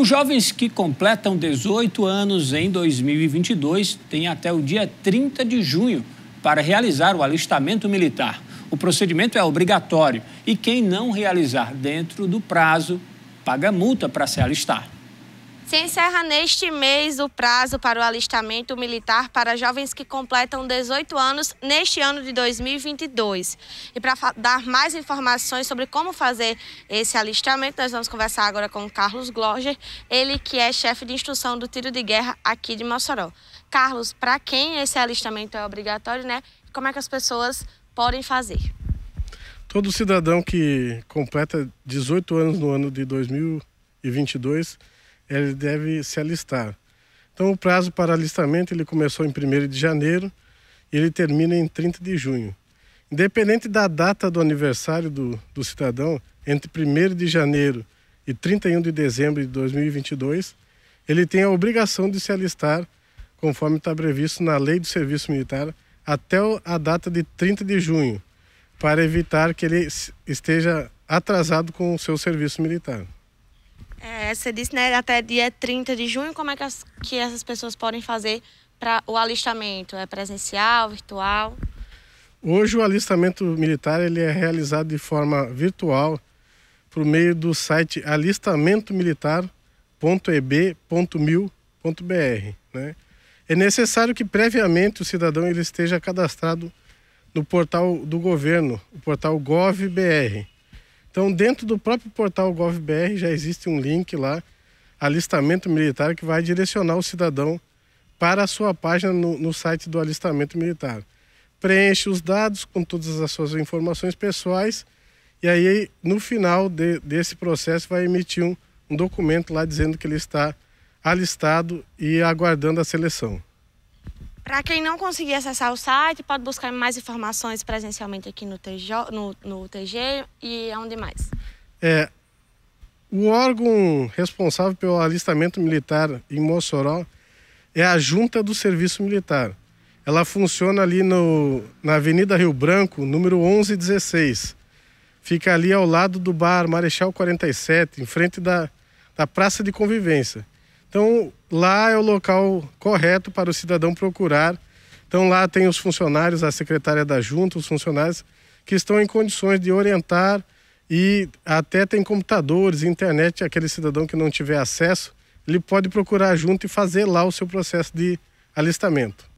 Os jovens que completam 18 anos em 2022 têm até o dia 30 de junho para realizar o alistamento militar. O procedimento é obrigatório e quem não realizar dentro do prazo paga multa para se alistar. Se encerra neste mês o prazo para o alistamento militar para jovens que completam 18 anos neste ano de 2022. E para dar mais informações sobre como fazer esse alistamento, nós vamos conversar agora com o Carlos Gloger, ele que é chefe de instrução do tiro de guerra aqui de Mossoró. Carlos, para quem esse alistamento é obrigatório, né? Como é que as pessoas podem fazer? Todo cidadão que completa 18 anos no ano de 2022 ele deve se alistar. Então o prazo para alistamento ele começou em 1 de janeiro e ele termina em 30 de junho. Independente da data do aniversário do, do cidadão, entre 1 de janeiro e 31 de dezembro de 2022, ele tem a obrigação de se alistar, conforme está previsto na Lei do Serviço Militar, até a data de 30 de junho, para evitar que ele esteja atrasado com o seu serviço militar. É, você disse, né, até dia 30 de junho, como é que, as, que essas pessoas podem fazer para o alistamento? É presencial, virtual? Hoje o alistamento militar ele é realizado de forma virtual por meio do site alistamento-militar.eb.mil.br. Né? É necessário que previamente o cidadão ele esteja cadastrado no portal do governo, o portal GovBR. Então, dentro do próprio portal GovBR já existe um link lá, alistamento militar, que vai direcionar o cidadão para a sua página no, no site do alistamento militar. Preenche os dados com todas as suas informações pessoais e aí, no final de, desse processo, vai emitir um, um documento lá dizendo que ele está alistado e aguardando a seleção. Para quem não conseguir acessar o site, pode buscar mais informações presencialmente aqui no, TJ, no, no TG e onde mais. É, o órgão responsável pelo alistamento militar em Mossoró é a Junta do Serviço Militar. Ela funciona ali no, na Avenida Rio Branco, número 1116. Fica ali ao lado do bar Marechal 47, em frente da, da Praça de Convivência. Então, Lá é o local correto para o cidadão procurar. Então lá tem os funcionários, a secretária da junta, os funcionários que estão em condições de orientar e até tem computadores, internet, aquele cidadão que não tiver acesso, ele pode procurar junto e fazer lá o seu processo de alistamento.